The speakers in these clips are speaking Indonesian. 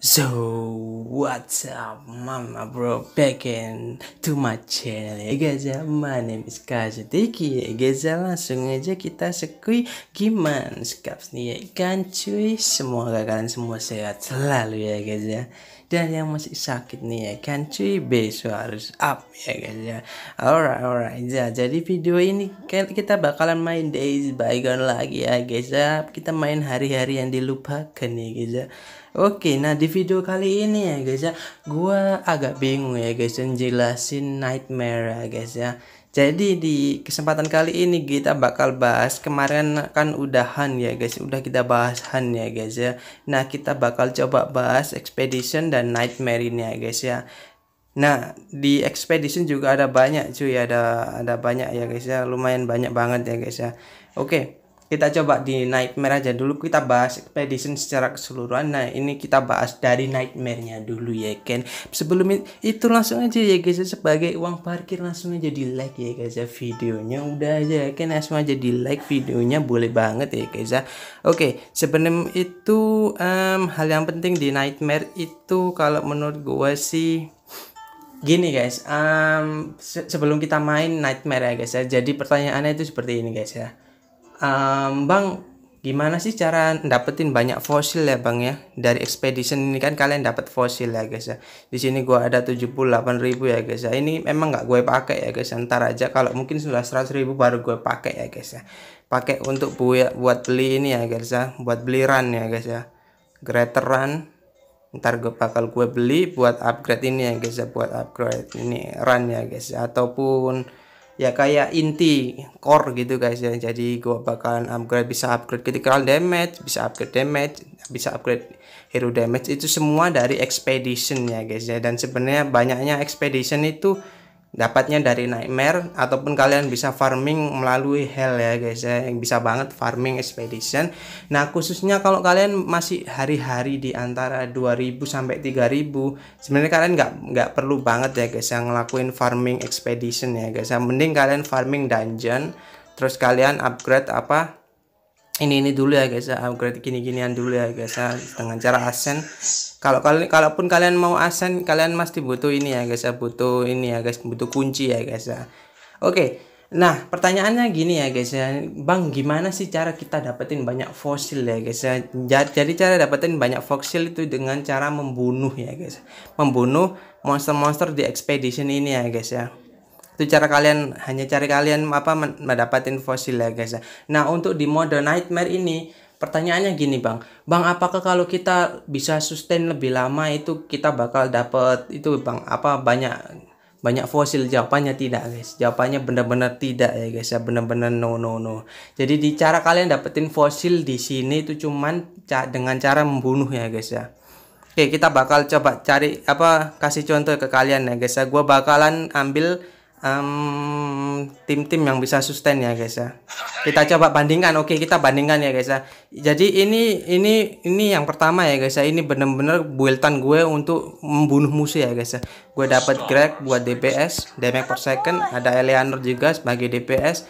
So what's up mama bro back in to my channel ya guys ya my name is Tiki ya guys ya langsung aja kita sekui gimana skaps nih ya kan cuy semoga kalian semua sehat selalu ya guys ya dan yang masih sakit nih ya kan cuy besok harus up ya guys ya alright alright ya jadi video ini kan kita bakalan main days bygone lagi ya guys ya kita main hari-hari yang dilupakan ya guys ya Oke, nah di video kali ini ya guys ya, gua agak bingung ya guys jelasin Nightmare ya guys ya. Jadi di kesempatan kali ini kita bakal bahas kemarin kan udahan ya guys, udah kita bahasan ya guys ya. Nah, kita bakal coba bahas Expedition dan Nightmare ini ya guys ya. Nah, di Expedition juga ada banyak cuy, ada ada banyak ya guys ya, lumayan banyak banget ya guys ya. Oke kita coba di nightmare aja dulu kita bahas expedition secara keseluruhan nah ini kita bahas dari nightmarenya dulu ya kan sebelum itu langsung aja ya guys ya. sebagai uang parkir langsung aja di like ya guys ya videonya udah aja ya kan langsung aja di like videonya boleh banget ya guys ya oke sebelum itu um, hal yang penting di nightmare itu kalau menurut gue sih gini guys um, se sebelum kita main nightmare ya guys ya jadi pertanyaannya itu seperti ini guys ya um, bang gimana sih cara dapetin banyak fosil ya bang ya dari expedition ini kan kalian dapat fosil ya guys ya di sini gua ada ribu ya guys ya ini emang nggak gue pakai ya guys ya. ntar aja kalau mungkin sudah ribu baru gue pakai ya guys ya pakai untuk buat buat beli ini ya guys ya buat beli run ya guys ya greater run ntar gue bakal gue beli buat upgrade ini ya guys ya buat upgrade ini run ya guys ya. ataupun ya kayak inti core gitu guys ya jadi gua bakalan upgrade bisa upgrade critical damage bisa upgrade damage bisa upgrade hero damage itu semua dari expedition ya guys ya dan sebenarnya banyaknya expedition itu dapatnya dari nightmare ataupun kalian bisa farming melalui hell ya guys ya yang bisa banget farming expedition nah khususnya kalau kalian masih hari-hari di antara 2000 sampai 3000 sebenarnya kalian nggak nggak perlu banget ya guys yang ngelakuin farming expedition ya guys ya mending kalian farming dungeon terus kalian upgrade apa ini ini dulu ya guys ya upgrade gini-ginian dulu ya guys ya dengan cara ascend kalau kalian kalaupun kalian mau asen kalian pasti butuh ini ya guys ya butuh ini ya guys butuh kunci ya guys ya oke nah pertanyaannya gini ya guys ya bang gimana sih cara kita dapetin banyak fosil ya guys ya jadi cara dapetin banyak fosil itu dengan cara membunuh ya guys membunuh monster-monster di expedition ini ya guys ya itu cara kalian hanya cari kalian apa mendapatkan fosil ya guys ya nah untuk di mode nightmare ini Pertanyaannya gini bang, bang apakah kalau kita bisa sustain lebih lama itu kita bakal dapat itu bang apa banyak banyak fosil jawabannya tidak guys jawabannya benar-benar tidak ya guys ya benar-benar no no no jadi di cara kalian dapetin fosil di sini itu cuman ca dengan cara membunuh ya guys ya oke kita bakal coba cari apa kasih contoh ke kalian ya guys ya gue bakalan ambil tim tim-tim yang bisa sustain ya guys ya. Kita coba bandingkan. Oke, kita bandingkan ya guys ya. Jadi ini ini ini yang pertama ya guys ya. Ini bener-bener builtan gue untuk membunuh musuh ya guys ya. Gue dapat Greg buat DPS, damage per second, ada Eleanor juga sebagai DPS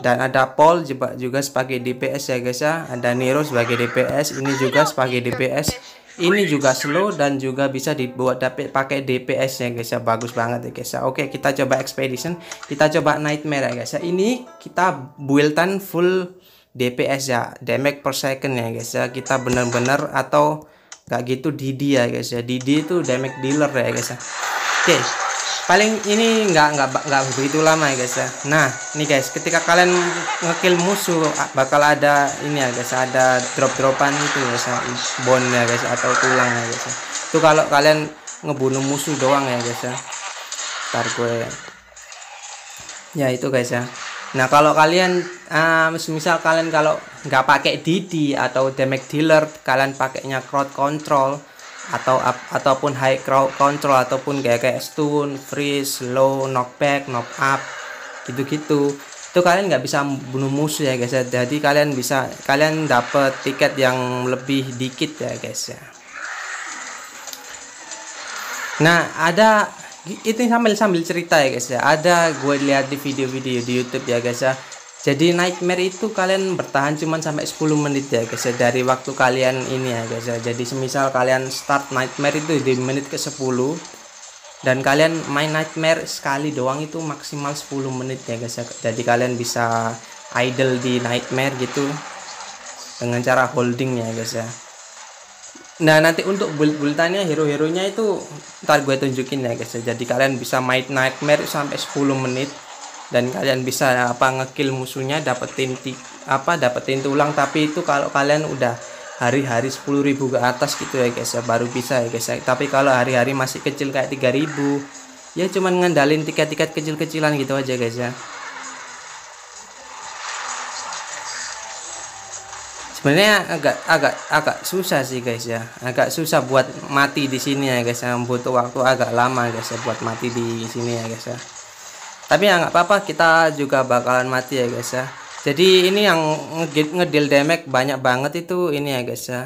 dan ada Paul juga juga sebagai DPS ya guys ya. Ada Nero sebagai DPS, ini juga sebagai DPS ini juga slow dan juga bisa dibuat dapet pakai DPS ya guys ya bagus banget ya guys ya oke kita coba expedition kita coba nightmare ya guys ya ini kita buildan full DPS ya damage per second ya guys ya kita bener-bener atau gak gitu Didi ya guys ya Didi itu damage dealer ya guys ya oke paling ini nggak nggak nggak begitu lama ya guys ya nah ini guys ketika kalian ngekill musuh bakal ada ini ya guys ada drop dropan itu ya guys ya bone ya guys atau tulang ya guys ya. itu kalau kalian ngebunuh musuh doang ya guys ya ntar gue ya itu guys ya nah kalau kalian uh, misal kalian kalau nggak pakai Didi atau damage dealer kalian pakainya crowd control atau up, ataupun high crowd control ataupun kayak kayak stun, freeze, low, knockback, knock up gitu-gitu itu kalian nggak bisa bunuh musuh ya guys ya jadi kalian bisa kalian dapat tiket yang lebih dikit ya guys ya nah ada itu sambil sambil cerita ya guys ya ada gue lihat di video-video di YouTube ya guys ya jadi nightmare itu kalian bertahan cuma sampai 10 menit ya guys ya dari waktu kalian ini ya guys ya jadi semisal kalian start nightmare itu di menit ke 10 dan kalian main nightmare sekali doang itu maksimal 10 menit ya guys ya jadi kalian bisa idle di nightmare gitu dengan cara holding ya guys ya nah nanti untuk build-buildannya hero-heronya itu ntar gue tunjukin ya guys ya jadi kalian bisa main nightmare sampai 10 menit dan kalian bisa apa ngekill musuhnya dapetin apa dapetin tulang tapi itu kalau kalian udah hari-hari 10.000 ke atas gitu ya guys ya baru bisa ya guys ya tapi kalau hari-hari masih kecil kayak 3.000 ya cuman ngandalin tiket-tiket kecil-kecilan gitu aja guys ya sebenarnya agak agak agak susah sih guys ya agak susah buat mati di sini ya guys ya butuh waktu agak lama guys ya buat mati di sini ya guys ya tapi ya nggak apa-apa kita juga bakalan mati ya guys ya jadi ini yang ngedil damage banyak banget itu ini ya guys ya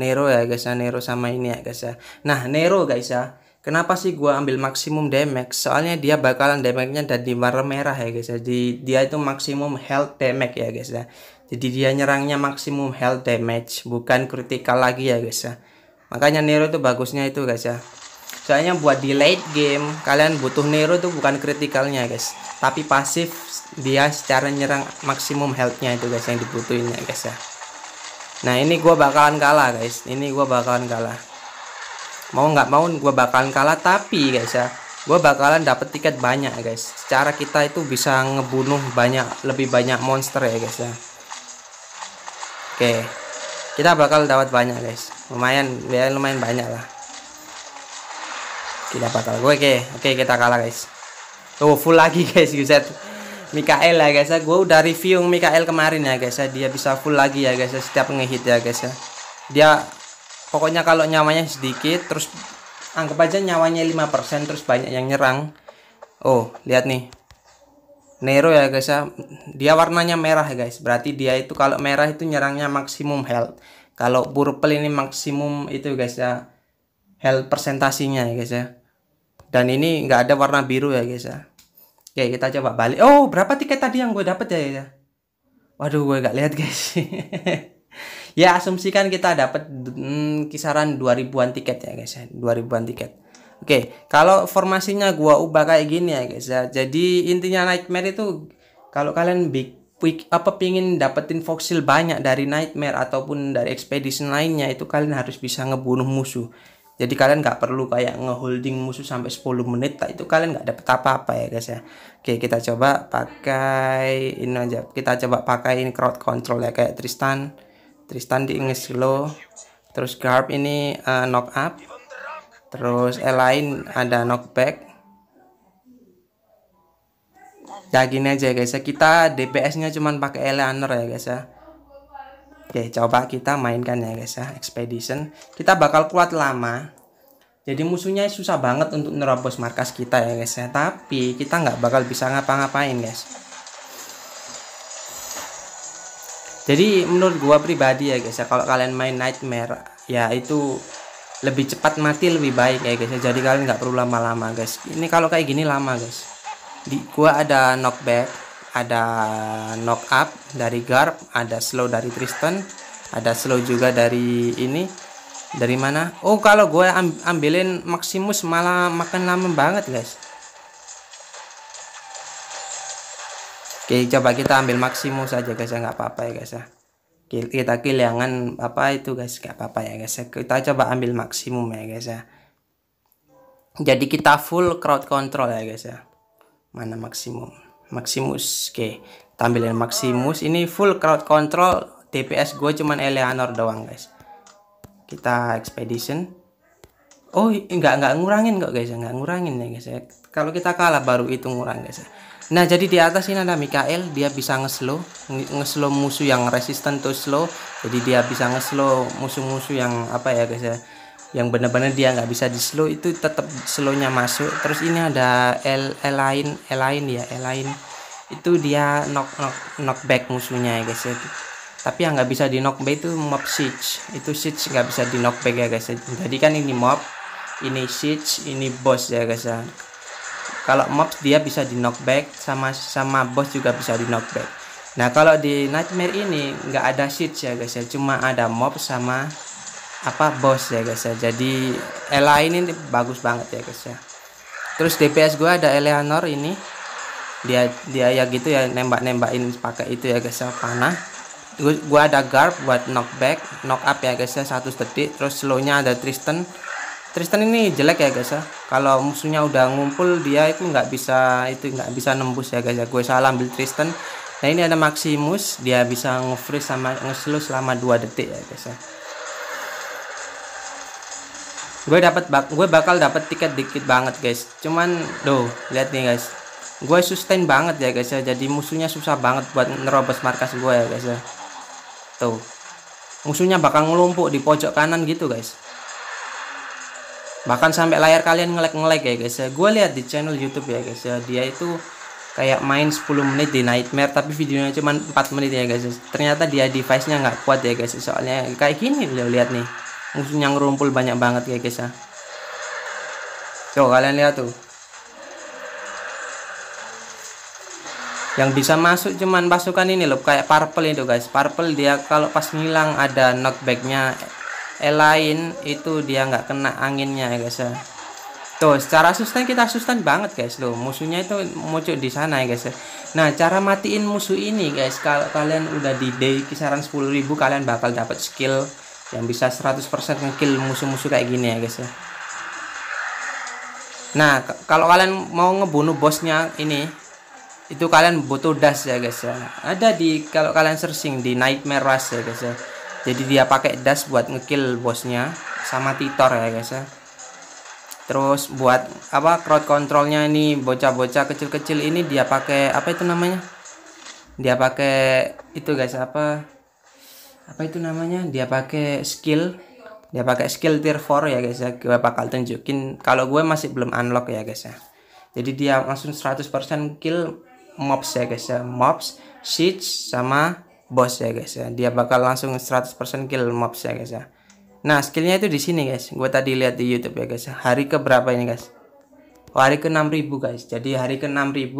Nero ya guys ya Nero sama ini ya guys ya nah Nero guys ya kenapa sih gua ambil maksimum damage soalnya dia bakalan damage-nya dari warna merah ya guys ya jadi dia itu maksimum health damage ya guys ya jadi dia nyerangnya maksimum health damage bukan critical lagi ya guys ya makanya Nero itu bagusnya itu guys ya soalnya buat di late game kalian butuh Nero tuh bukan kritikalnya guys tapi pasif dia secara nyerang maksimum healthnya itu guys yang dibutuhin ya guys ya nah ini gua bakalan kalah guys ini gua bakalan kalah mau nggak mau gua bakalan kalah tapi guys ya gue bakalan dapet tiket banyak guys secara kita itu bisa ngebunuh banyak lebih banyak monster ya guys ya oke kita bakal dapat banyak guys lumayan ya lumayan banyak lah kita bakal gue oke, oke kita kalah guys. Tuh oh, full lagi guys Yuzet. Mikael ya guys ya. Gue udah review Mikael kemarin ya guys ya. Dia bisa full lagi ya guys ya setiap ngehit ya guys ya. Dia pokoknya kalau nyawanya sedikit terus anggap aja nyawanya 5% terus banyak yang nyerang. Oh, lihat nih. Nero ya guys ya. Dia warnanya merah ya guys. Berarti dia itu kalau merah itu nyerangnya maksimum health. Kalau purple ini maksimum itu guys ya L persentasinya ya guys ya dan ini nggak ada warna biru ya guys ya oke kita coba balik oh berapa tiket tadi yang gue dapet ya ya waduh gue nggak lihat guys ya asumsikan kita dapat hmm, kisaran 2000-an tiket ya guys ya 2000-an tiket oke kalau formasinya gue ubah kayak gini ya guys ya jadi intinya nightmare itu kalau kalian big apa pingin dapetin fosil banyak dari nightmare ataupun dari expedition lainnya itu kalian harus bisa ngebunuh musuh jadi kalian nggak perlu kayak ngeholding musuh sampai 10 menit tak itu kalian nggak dapet apa-apa ya guys ya oke kita coba pakai ini aja kita coba pakai ini crowd control ya kayak Tristan Tristan di slow terus Garp ini uh, knock up terus Elaine ada knockback ya gini aja ya, guys ya kita DPS nya cuman pakai Eleanor ya guys ya Oke, coba kita mainkan ya guys ya, Expedition. Kita bakal kuat lama. Jadi musuhnya susah banget untuk nerobos markas kita ya guys ya. Tapi kita nggak bakal bisa ngapa-ngapain guys. Jadi menurut gua pribadi ya guys ya, kalau kalian main Nightmare ya itu lebih cepat mati lebih baik ya guys ya. Jadi kalian nggak perlu lama-lama guys. Ini kalau kayak gini lama guys. Di gua ada knockback ada knock up dari Garp, ada slow dari Tristan, ada slow juga dari ini. Dari mana? Oh, kalau gue ambilin Maximus malah makan lama banget, guys. Oke, coba kita ambil Maximus aja, guys. Ya nggak apa-apa ya, guys ya. Kita kehilangan apa itu, guys? Nggak apa-apa ya, guys. Ya. Kita coba ambil maksimum ya, guys ya. Jadi kita full crowd control ya, guys ya. Mana maksimum? Maximus oke tampilan Maximus ini full crowd control DPS gue cuman Eleanor doang guys kita expedition oh enggak enggak ngurangin kok guys ya. enggak ngurangin ya guys ya. kalau kita kalah baru itu ngurang guys ya. Nah jadi di atas ini ada Mikael dia bisa ngeslow ngeslow musuh yang resisten to slow jadi dia bisa ngeslow musuh-musuh yang apa ya guys ya yang benar-benar dia nggak bisa di slow itu tetap slownya masuk terus ini ada L l lain L lain ya L lain itu dia knock knock knock back musuhnya ya guys ya tapi yang nggak bisa di knock back itu mob siege itu siege nggak bisa di knock back ya guys ya. jadi kan ini mob ini siege ini boss ya guys ya kalau mob dia bisa di knock back sama sama boss juga bisa di knock back nah kalau di nightmare ini nggak ada siege ya guys ya cuma ada mob sama apa bos ya guys ya jadi Ela ini bagus banget ya guys ya terus DPS gue ada Eleanor ini dia dia ya gitu ya nembak nembakin pakai itu ya guys ya panah gue gua ada guard buat knockback knock up ya guys ya satu detik terus slownya ada Tristan Tristan ini jelek ya guys ya kalau musuhnya udah ngumpul dia itu nggak bisa itu nggak bisa nembus ya guys ya gue salah ambil Tristan nah ini ada Maximus dia bisa nge-freeze sama nge-slow selama 2 detik ya guys ya gue dapat bak gue bakal dapat tiket dikit banget guys cuman doh lihat nih guys gue sustain banget ya guys ya jadi musuhnya susah banget buat nerobos markas gue ya guys ya tuh musuhnya bakal ngelumpuk di pojok kanan gitu guys bahkan sampai layar kalian ngelek-ngelek ya guys ya gue lihat di channel YouTube ya guys ya dia itu kayak main 10 menit di nightmare tapi videonya cuma 4 menit ya guys ya. ternyata dia device nya nggak kuat ya guys ya. soalnya kayak gini lo lihat nih Musuhnya rumpul banyak banget ya guys ya coba kalian lihat tuh yang bisa masuk cuman pasukan ini loh kayak purple itu guys purple dia kalau pas ngilang ada knockbacknya eh, lain itu dia nggak kena anginnya ya guys ya tuh secara sustain kita sustain banget guys loh musuhnya itu muncul di sana ya guys ya nah cara matiin musuh ini guys kalau kalian udah di day kisaran 10.000 kalian bakal dapat skill yang bisa 100% ngekill musuh-musuh kayak gini ya guys ya nah kalau kalian mau ngebunuh bosnya ini itu kalian butuh das ya guys ya ada di kalau kalian searching di nightmare rush ya guys ya jadi dia pakai das buat ngekill bosnya sama titor ya guys ya terus buat apa crowd controlnya ini bocah-bocah kecil-kecil ini dia pakai apa itu namanya dia pakai itu guys apa apa itu namanya dia pakai skill dia pakai skill tier 4 ya guys ya gue bakal tunjukin kalau gue masih belum unlock ya guys ya jadi dia langsung 100% kill mobs ya guys ya mobs siege sama boss ya guys ya dia bakal langsung 100% kill mobs ya guys ya nah skillnya itu di sini guys gue tadi lihat di YouTube ya guys ya. hari ke berapa ini guys oh, hari ke 6000 guys jadi hari ke 6000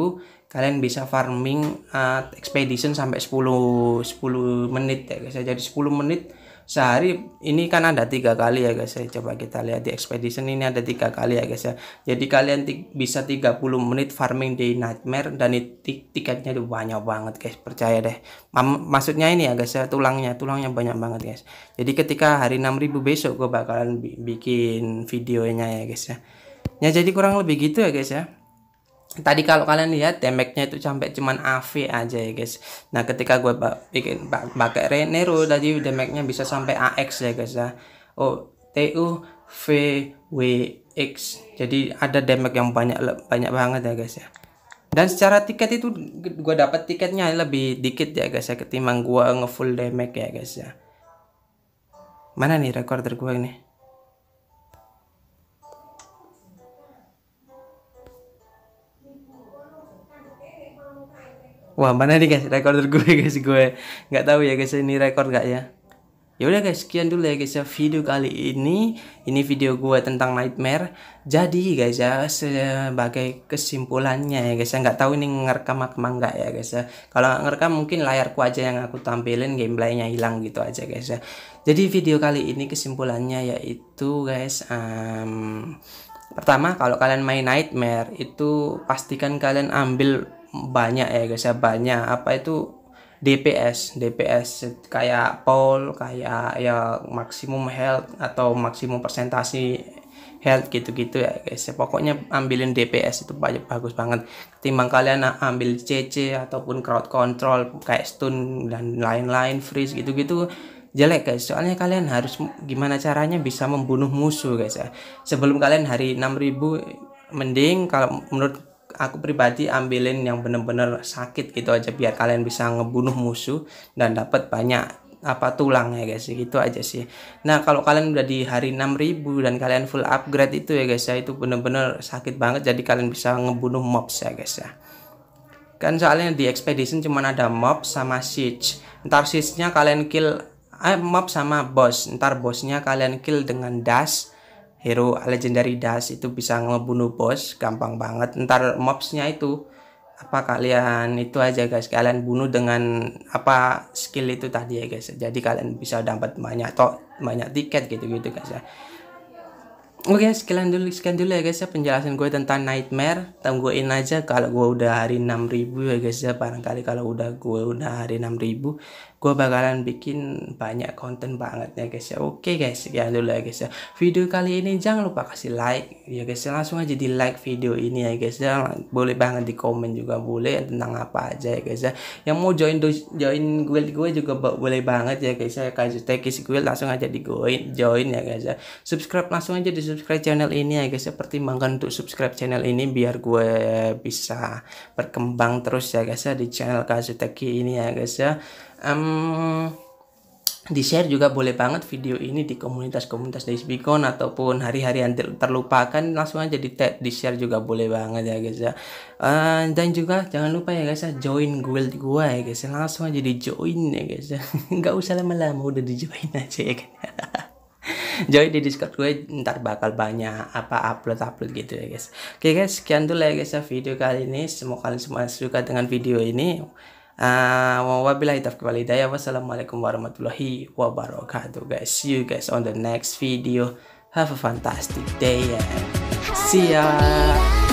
kalian bisa farming at eh, expedition sampai 10 10 menit ya guys ya. Jadi 10 menit sehari ini kan ada tiga kali ya guys ya coba kita lihat di expedition ini ada tiga kali ya guys ya jadi kalian bisa 30 menit farming di nightmare dan tiketnya tuh banyak banget guys percaya deh M maksudnya ini ya guys ya tulangnya tulangnya banyak banget guys jadi ketika hari 6000 besok gue bakalan bi bikin videonya ya guys ya ya jadi kurang lebih gitu ya guys ya tadi kalau kalian lihat damage-nya itu sampai cuman AV aja ya guys nah ketika gue bikin pakai Renero tadi damage-nya bisa sampai AX ya guys ya oh TU V W X jadi ada damage yang banyak banyak banget ya guys ya dan secara tiket itu gue dapat tiketnya lebih dikit ya guys ya ketimbang gue ngefull damage ya guys ya mana nih recorder gue nih wah mana nih guys recorder gue guys gue nggak tahu ya guys ini record gak ya ya udah guys sekian dulu ya guys ya video kali ini ini video gue tentang nightmare jadi guys ya sebagai kesimpulannya ya guys ya nggak tahu ini ngerekam apa enggak ya guys ya kalau ngerekam mungkin layarku aja yang aku tampilin gameplaynya hilang gitu aja guys ya jadi video kali ini kesimpulannya yaitu guys um, pertama kalau kalian main nightmare itu pastikan kalian ambil banyak ya guys ya banyak apa itu DPS DPS kayak Paul kayak ya maksimum health atau maksimum presentasi health gitu-gitu ya guys ya pokoknya ambilin DPS itu banyak bagus banget ketimbang kalian ambil CC ataupun crowd control kayak stun dan lain-lain freeze gitu-gitu jelek guys soalnya kalian harus gimana caranya bisa membunuh musuh guys ya sebelum kalian hari 6000 mending kalau menurut aku pribadi ambilin yang bener-bener sakit gitu aja biar kalian bisa ngebunuh musuh dan dapat banyak apa tulang ya guys gitu aja sih nah kalau kalian udah di hari 6000 dan kalian full upgrade itu ya guys ya itu bener-bener sakit banget jadi kalian bisa ngebunuh mobs ya guys ya kan soalnya di expedition cuma ada mob sama siege ntar siege nya kalian kill eh, mob sama boss ntar bosnya kalian kill dengan dash hero legendary dash itu bisa ngebunuh bos gampang banget ntar mobsnya itu apa kalian itu aja guys kalian bunuh dengan apa skill itu tadi ya guys jadi kalian bisa dapat banyak to banyak tiket gitu gitu guys ya oke okay, sekian dulu sekian dulu ya guys ya penjelasan gue tentang nightmare tungguin aja kalau gue udah hari 6000 ya guys ya barangkali kalau udah gue udah hari 6000 gue bakalan bikin banyak konten banget ya guys ya oke guys ya dulu ya guys ya video kali ini jangan lupa kasih like ya guys ya langsung aja di like video ini ya guys ya boleh banget di komen juga boleh tentang apa aja ya guys ya yang mau join join guild gue juga boleh banget ya guys ya kasih tekis guild langsung aja di join join ya guys ya subscribe langsung aja di subscribe channel ini ya guys ya pertimbangkan untuk subscribe channel ini biar gue bisa berkembang terus ya guys ya di channel kasih teki ini ya guys ya um, di share juga boleh banget video ini di komunitas-komunitas dari Spikon ataupun hari-hari yang terlupakan langsung aja di tag di share juga boleh banget ya guys ya uh, dan juga jangan lupa ya guys ya join guild gua ya guys ya. langsung aja di join ya guys ya nggak usah lama-lama udah di join aja ya kan. guys join di discord gue ntar bakal banyak apa upload upload gitu ya guys oke okay, guys sekian dulu ya guys ya video kali ini semoga kalian semua suka dengan video ini Uh, wabillahi taufiq wal hidayah wassalamualaikum warahmatullahi wabarakatuh guys see you guys on the next video have a fantastic day and see ya